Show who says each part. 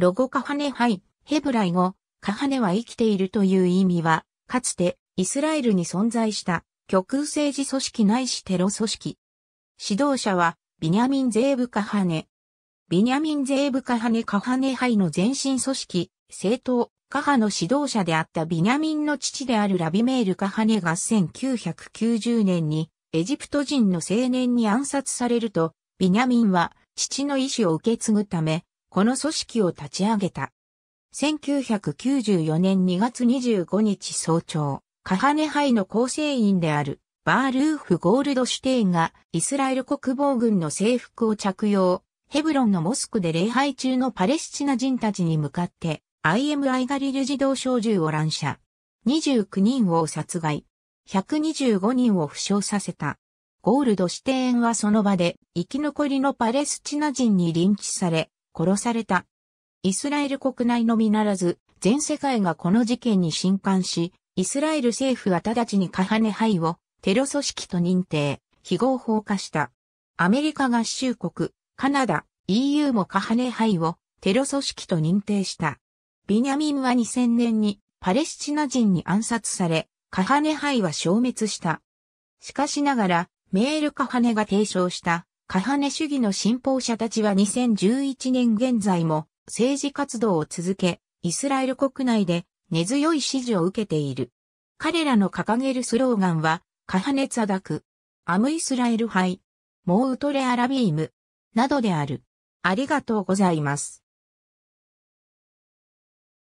Speaker 1: ロゴカハネイ、ヘブライ語、カハネは生きているという意味は、
Speaker 2: かつてイスラエルに存在した極右政治組織ないしテロ組織。指導者はビニャミン・ゼーブ・カハネ。ビニャミン・ゼーブ・カハネ・カハネ杯の前身組織、政党、カハの指導者であったビニャミンの父であるラビメール・カハネが1990年にエジプト人の青年に暗殺されると、ビニャミンは父の意志を受け継ぐため、この組織を立ち上げた。1994年2月25日早朝、カハネハイの構成員であるバールーフ・ゴールドシュテインがイスラエル国防軍の制服を着用、ヘブロンのモスクで礼拝中のパレスチナ人たちに向かって IMI ガリル自動小銃を乱射。29人を殺害。125人を負傷させた。ゴールドシュテインはその場で生き残りのパレスチナ人にリンチされ、殺された。イスラエル国内のみならず、全世界がこの事件に侵犯し、イスラエル政府は直ちにカハネハイをテロ組織と認定、非合法化した。アメリカ合衆国、カナダ、EU もカハネハイをテロ組織と認定した。ビニャミンは2000年にパレスチナ人に暗殺され、カハネハイは消滅した。しかしながら、メールカハネが提唱したカハネ主義の信奉者たちは2011年現在も政治活動を続け、イスラエル国内で根強い支持を受けている。彼らの掲げるスローガンは、カハネツァダク、アムイスラエルハイ、
Speaker 1: モウトレアラビーム、などである。ありがとうございます。